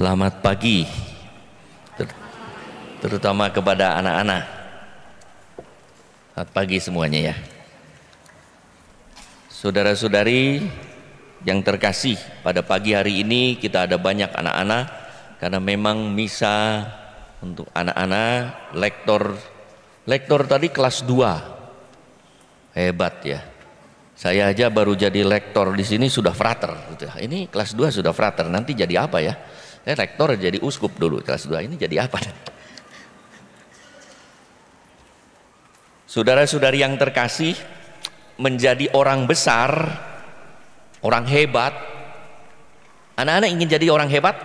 Selamat pagi, terutama kepada anak-anak. Selamat pagi semuanya ya. Saudara-saudari yang terkasih, pada pagi hari ini kita ada banyak anak-anak karena memang misa untuk anak-anak, lektor lektor tadi kelas 2. Hebat ya. Saya aja baru jadi lektor di sini sudah frater. Gitu ya. Ini kelas 2 sudah frater, nanti jadi apa ya? Saya eh, rektor jadi uskup dulu kelas 2 ini jadi apa? Saudara-saudari yang terkasih, menjadi orang besar, orang hebat. Anak-anak ingin jadi orang hebat?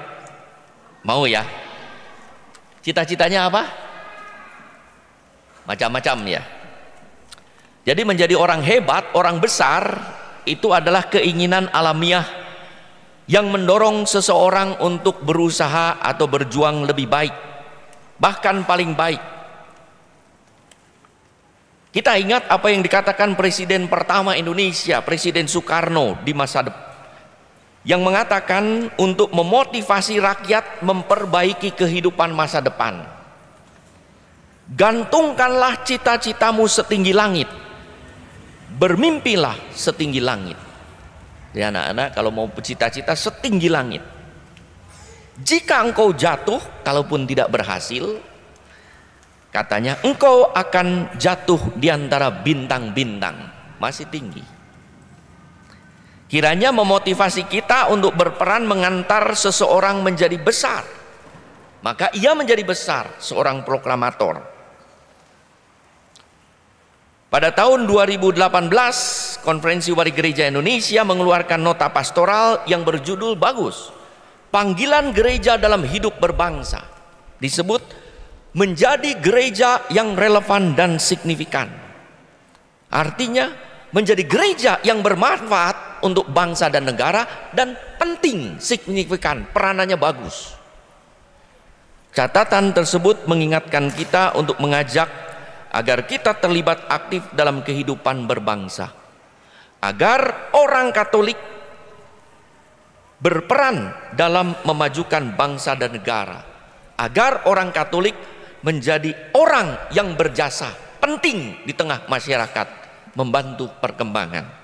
Mau ya? Cita-citanya apa? Macam-macam ya. Jadi menjadi orang hebat, orang besar itu adalah keinginan alamiah yang mendorong seseorang untuk berusaha atau berjuang lebih baik, bahkan paling baik. Kita ingat apa yang dikatakan presiden pertama Indonesia, Presiden Soekarno di masa depan yang mengatakan untuk memotivasi rakyat memperbaiki kehidupan masa depan. Gantungkanlah cita-citamu setinggi langit. Bermimpilah setinggi langit. Jadi anak-anak kalau mau bercita cita setinggi langit. Jika engkau jatuh, kalaupun tidak berhasil, katanya engkau akan jatuh di antara bintang-bintang. Masih tinggi. Kiranya memotivasi kita untuk berperan mengantar seseorang menjadi besar. Maka ia menjadi besar seorang proklamator pada tahun 2018, Konferensi Wali Gereja Indonesia mengeluarkan nota pastoral yang berjudul bagus. Panggilan gereja dalam hidup berbangsa. Disebut menjadi gereja yang relevan dan signifikan. Artinya menjadi gereja yang bermanfaat untuk bangsa dan negara dan penting, signifikan, peranannya bagus. Catatan tersebut mengingatkan kita untuk mengajak agar kita terlibat aktif dalam kehidupan berbangsa, agar orang Katolik berperan dalam memajukan bangsa dan negara, agar orang Katolik menjadi orang yang berjasa, penting di tengah masyarakat, membantu perkembangan.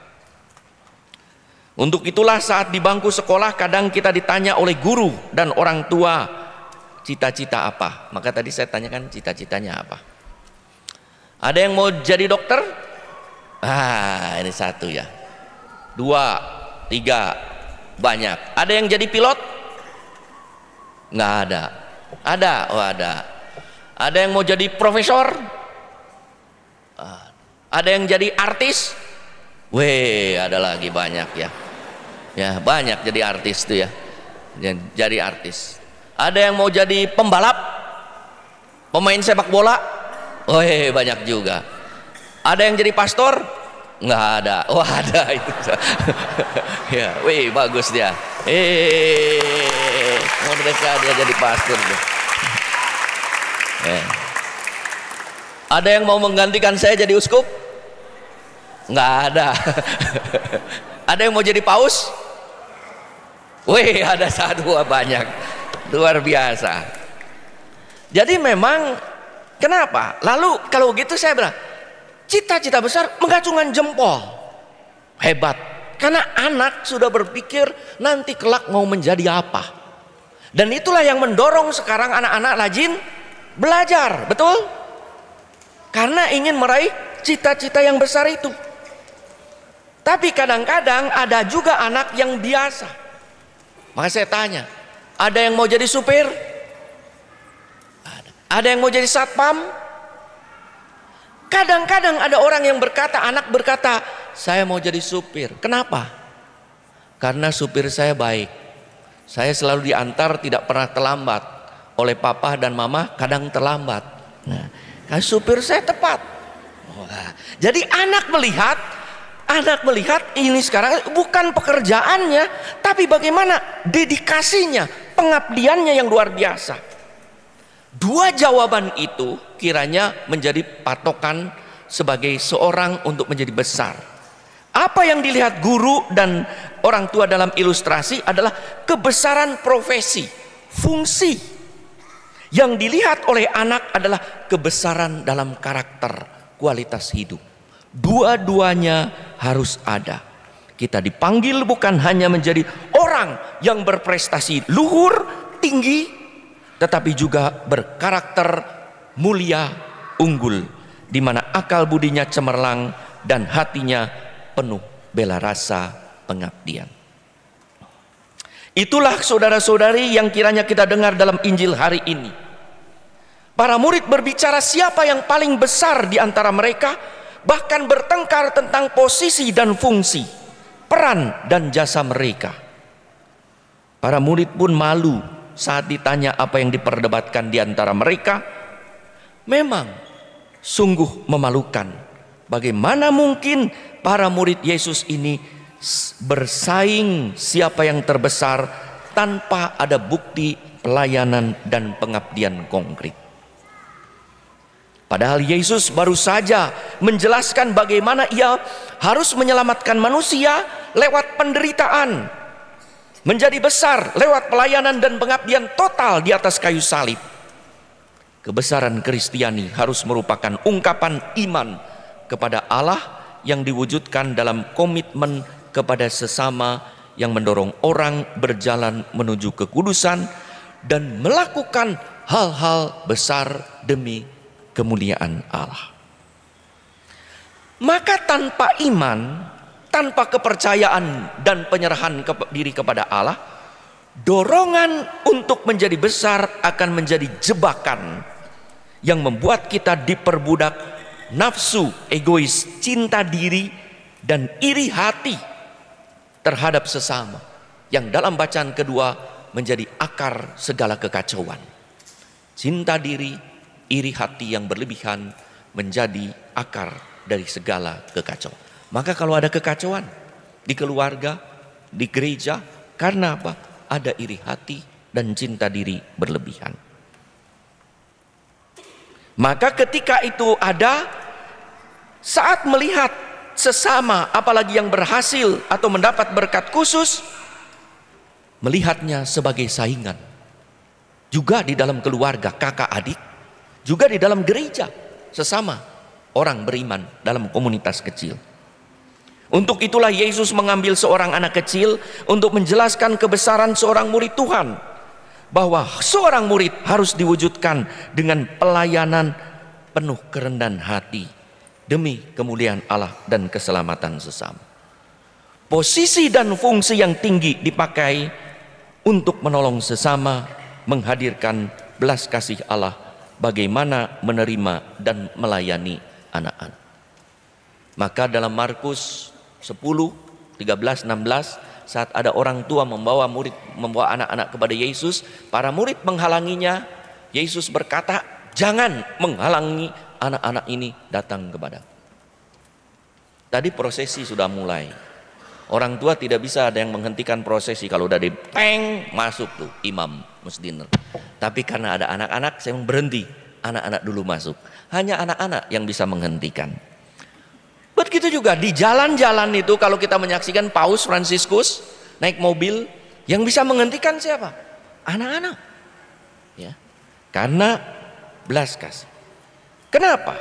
Untuk itulah, saat di bangku sekolah, kadang kita ditanya oleh guru dan orang tua, "Cita-cita apa?" Maka tadi saya tanyakan, "Cita-citanya apa?" Ada yang mau jadi dokter? Ah, ini satu ya. Dua, tiga, banyak. Ada yang jadi pilot? Nggak ada. Ada, oh ada. Ada yang mau jadi profesor? Ah, ada yang jadi artis? Weh, ada lagi banyak ya. Ya, banyak jadi artis tuh ya. Jadi artis. Ada yang mau jadi pembalap? Pemain sepak bola? Oh hey, iya, iya, banyak juga. Ada yang jadi pastor? Nggak ada. Oh ada itu. ya, wih bagus dia. Eh, mereka dia jadi pastor. Eh. Ada yang mau menggantikan saya jadi uskup? Nggak ada. ada yang mau jadi paus? Wih, ada dua banyak. Luar biasa. Jadi memang Kenapa? Lalu kalau gitu saya bilang, cita-cita besar mengacungkan jempol. Hebat. Karena anak sudah berpikir nanti kelak mau menjadi apa. Dan itulah yang mendorong sekarang anak-anak rajin belajar, betul? Karena ingin meraih cita-cita yang besar itu. Tapi kadang-kadang ada juga anak yang biasa. Maka saya tanya, ada yang mau jadi supir? Ada yang mau jadi satpam? Kadang-kadang ada orang yang berkata, anak berkata, saya mau jadi supir. Kenapa? Karena supir saya baik. Saya selalu diantar tidak pernah terlambat. Oleh papa dan mama kadang terlambat. Nah, nah supir saya tepat. jadi anak melihat, anak melihat ini sekarang bukan pekerjaannya, tapi bagaimana dedikasinya, pengabdiannya yang luar biasa. Dua jawaban itu kiranya menjadi patokan sebagai seorang untuk menjadi besar. Apa yang dilihat guru dan orang tua dalam ilustrasi adalah kebesaran profesi, fungsi. Yang dilihat oleh anak adalah kebesaran dalam karakter, kualitas hidup. Dua-duanya harus ada. Kita dipanggil bukan hanya menjadi orang yang berprestasi luhur, tinggi, tetapi juga berkarakter mulia unggul di mana akal budinya cemerlang dan hatinya penuh bela rasa pengabdian. Itulah saudara-saudari yang kiranya kita dengar dalam Injil hari ini. Para murid berbicara siapa yang paling besar di antara mereka, bahkan bertengkar tentang posisi dan fungsi, peran dan jasa mereka. Para murid pun malu saat ditanya apa yang diperdebatkan di antara mereka, memang sungguh memalukan. Bagaimana mungkin para murid Yesus ini bersaing siapa yang terbesar tanpa ada bukti pelayanan dan pengabdian konkret? Padahal Yesus baru saja menjelaskan bagaimana ia harus menyelamatkan manusia lewat penderitaan menjadi besar lewat pelayanan dan pengabdian total di atas kayu salib. Kebesaran Kristiani harus merupakan ungkapan iman kepada Allah yang diwujudkan dalam komitmen kepada sesama yang mendorong orang berjalan menuju kekudusan dan melakukan hal-hal besar demi kemuliaan Allah. Maka tanpa iman tanpa kepercayaan dan penyerahan ke diri kepada Allah, dorongan untuk menjadi besar akan menjadi jebakan yang membuat kita diperbudak nafsu, egois, cinta diri, dan iri hati terhadap sesama yang dalam bacaan kedua menjadi akar segala kekacauan. Cinta diri, iri hati yang berlebihan menjadi akar dari segala kekacauan. Maka kalau ada kekacauan di keluarga, di gereja, karena apa? Ada iri hati dan cinta diri berlebihan. Maka ketika itu ada saat melihat sesama apalagi yang berhasil atau mendapat berkat khusus melihatnya sebagai saingan. Juga di dalam keluarga kakak adik, juga di dalam gereja sesama orang beriman dalam komunitas kecil. Untuk itulah Yesus mengambil seorang anak kecil untuk menjelaskan kebesaran seorang murid Tuhan. Bahwa seorang murid harus diwujudkan dengan pelayanan penuh kerendahan hati demi kemuliaan Allah dan keselamatan sesama. Posisi dan fungsi yang tinggi dipakai untuk menolong sesama, menghadirkan belas kasih Allah bagaimana menerima dan melayani anak-anak. Maka dalam Markus 10, 13, 16 saat ada orang tua membawa murid membawa anak-anak kepada Yesus, para murid menghalanginya. Yesus berkata, "Jangan menghalangi anak-anak ini datang kepada." Tadi prosesi sudah mulai. Orang tua tidak bisa ada yang menghentikan prosesi kalau udah di peng masuk tuh imam musdiner. Tapi karena ada anak-anak saya berhenti, anak-anak dulu masuk. Hanya anak-anak yang bisa menghentikan. Begitu juga di jalan-jalan itu kalau kita menyaksikan Paus Franciscus naik mobil yang bisa menghentikan siapa? Anak-anak. Ya. Karena belas kasih. Kenapa?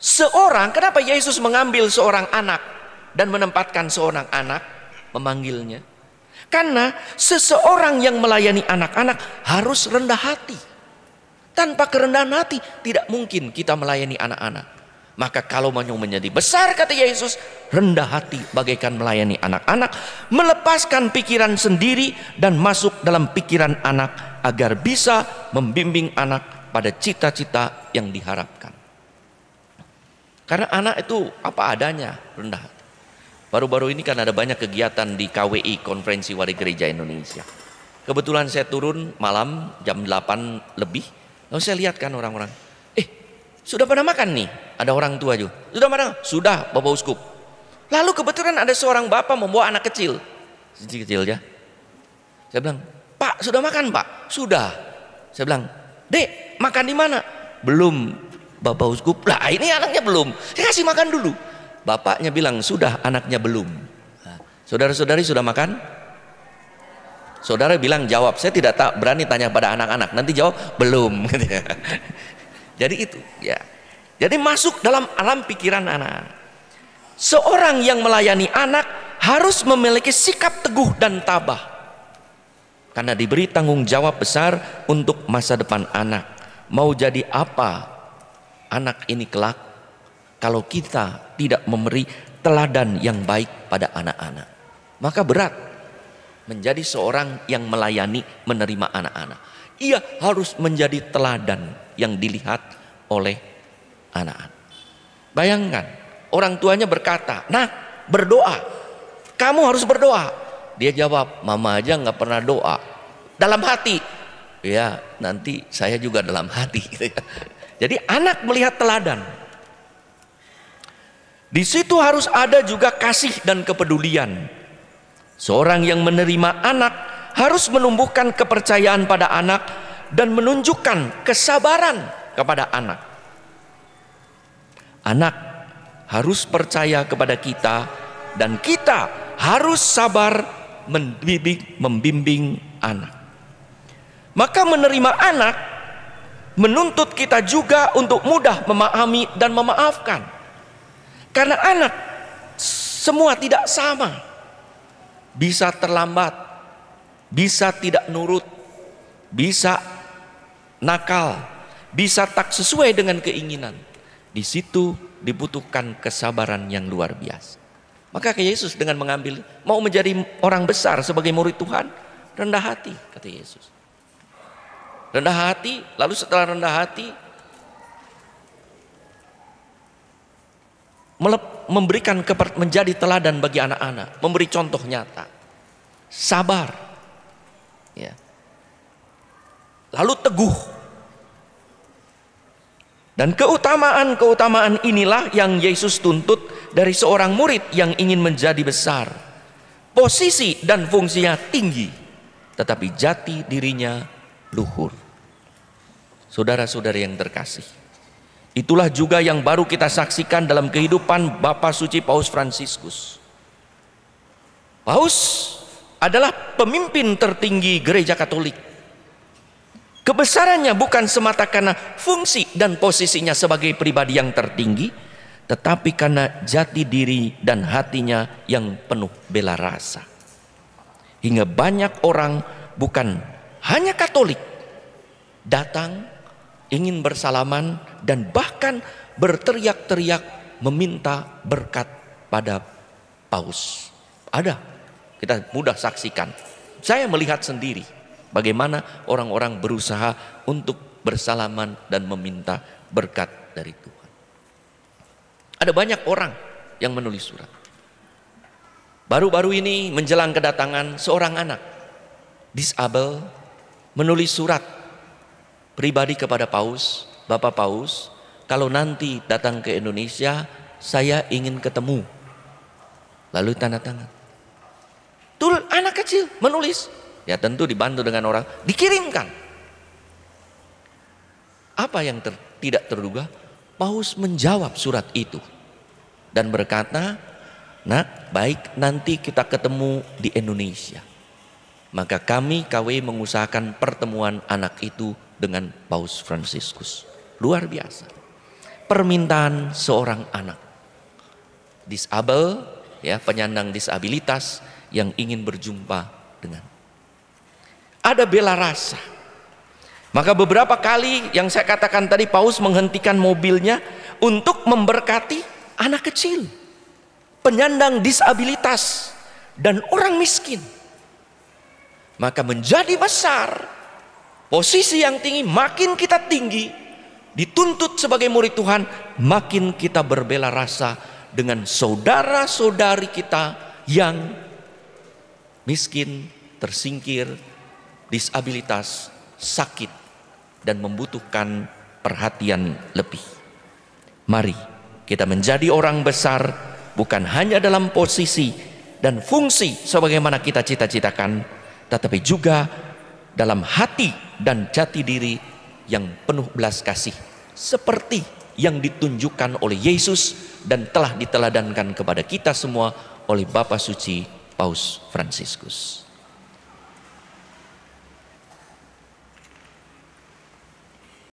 Seorang, kenapa Yesus mengambil seorang anak dan menempatkan seorang anak memanggilnya? Karena seseorang yang melayani anak-anak harus rendah hati. Tanpa kerendahan hati tidak mungkin kita melayani anak-anak. Maka kalau mau menjadi besar kata Yesus, rendah hati bagaikan melayani anak-anak, melepaskan pikiran sendiri dan masuk dalam pikiran anak agar bisa membimbing anak pada cita-cita yang diharapkan. Karena anak itu apa adanya, rendah hati. Baru-baru ini kan ada banyak kegiatan di KWI, Konferensi Wali Gereja Indonesia. Kebetulan saya turun malam jam 8 lebih, lalu saya lihat kan orang-orang, sudah pada makan nih? Ada orang tua juga. Sudah pada? Sudah, Bapak Uskup. Lalu kebetulan ada seorang bapak membawa anak kecil. Kecil ya. Saya bilang, Pak, sudah makan Pak? Sudah. Saya bilang, Dek, makan di mana? Belum, Bapak Uskup. Lah, ini anaknya belum. Saya kasih makan dulu. Bapaknya bilang, sudah, anaknya belum. Nah, saudara-saudari sudah makan? Saudara bilang jawab, saya tidak tak berani tanya pada anak-anak. Nanti jawab belum. Jadi itu ya. Jadi masuk dalam alam pikiran anak. Seorang yang melayani anak harus memiliki sikap teguh dan tabah. Karena diberi tanggung jawab besar untuk masa depan anak. Mau jadi apa anak ini kelak kalau kita tidak memberi teladan yang baik pada anak-anak. Maka berat menjadi seorang yang melayani menerima anak-anak. Ia harus menjadi teladan yang dilihat oleh anak-anak. Bayangkan, orang tuanya berkata, nah berdoa, kamu harus berdoa. Dia jawab, mama aja nggak pernah doa. Dalam hati, ya nanti saya juga dalam hati. Jadi anak melihat teladan. Di situ harus ada juga kasih dan kepedulian. Seorang yang menerima anak harus menumbuhkan kepercayaan pada anak dan menunjukkan kesabaran kepada anak. Anak harus percaya kepada kita dan kita harus sabar membimbing, membimbing anak. Maka menerima anak menuntut kita juga untuk mudah memahami dan memaafkan. Karena anak semua tidak sama. Bisa terlambat, bisa tidak nurut, bisa nakal, bisa tak sesuai dengan keinginan. Di situ dibutuhkan kesabaran yang luar biasa. Maka Yesus dengan mengambil mau menjadi orang besar sebagai murid Tuhan, rendah hati kata Yesus. Rendah hati, lalu setelah rendah hati memberikan menjadi teladan bagi anak-anak, memberi contoh nyata. Sabar, lalu teguh. Dan keutamaan-keutamaan inilah yang Yesus tuntut dari seorang murid yang ingin menjadi besar. Posisi dan fungsinya tinggi, tetapi jati dirinya luhur. saudara saudara yang terkasih, itulah juga yang baru kita saksikan dalam kehidupan Bapa Suci Paus Fransiskus. Paus adalah pemimpin tertinggi gereja Katolik Kebesarannya bukan semata karena fungsi dan posisinya sebagai pribadi yang tertinggi, tetapi karena jati diri dan hatinya yang penuh bela rasa. Hingga banyak orang bukan hanya Katolik datang ingin bersalaman dan bahkan berteriak-teriak meminta berkat pada paus. Ada, kita mudah saksikan. Saya melihat sendiri Bagaimana orang-orang berusaha untuk bersalaman dan meminta berkat dari Tuhan. Ada banyak orang yang menulis surat. Baru-baru ini menjelang kedatangan seorang anak disabel menulis surat pribadi kepada Paus, Bapak Paus, kalau nanti datang ke Indonesia saya ingin ketemu. Lalu tanda tangan. Tul anak kecil menulis Ya tentu dibantu dengan orang, dikirimkan. Apa yang ter, tidak terduga? Paus menjawab surat itu dan berkata, "Nak, baik nanti kita ketemu di Indonesia." Maka kami KW mengusahakan pertemuan anak itu dengan Paus Franciscus. Luar biasa. Permintaan seorang anak disabel ya penyandang disabilitas yang ingin berjumpa dengan ada bela rasa maka beberapa kali yang saya katakan tadi Paus menghentikan mobilnya untuk memberkati anak kecil penyandang disabilitas dan orang miskin maka menjadi besar posisi yang tinggi makin kita tinggi dituntut sebagai murid Tuhan makin kita berbela rasa dengan saudara-saudari kita yang miskin, tersingkir, disabilitas, sakit, dan membutuhkan perhatian lebih. Mari kita menjadi orang besar bukan hanya dalam posisi dan fungsi sebagaimana kita cita-citakan, tetapi juga dalam hati dan jati diri yang penuh belas kasih, seperti yang ditunjukkan oleh Yesus dan telah diteladankan kepada kita semua oleh Bapa Suci Paus Fransiskus.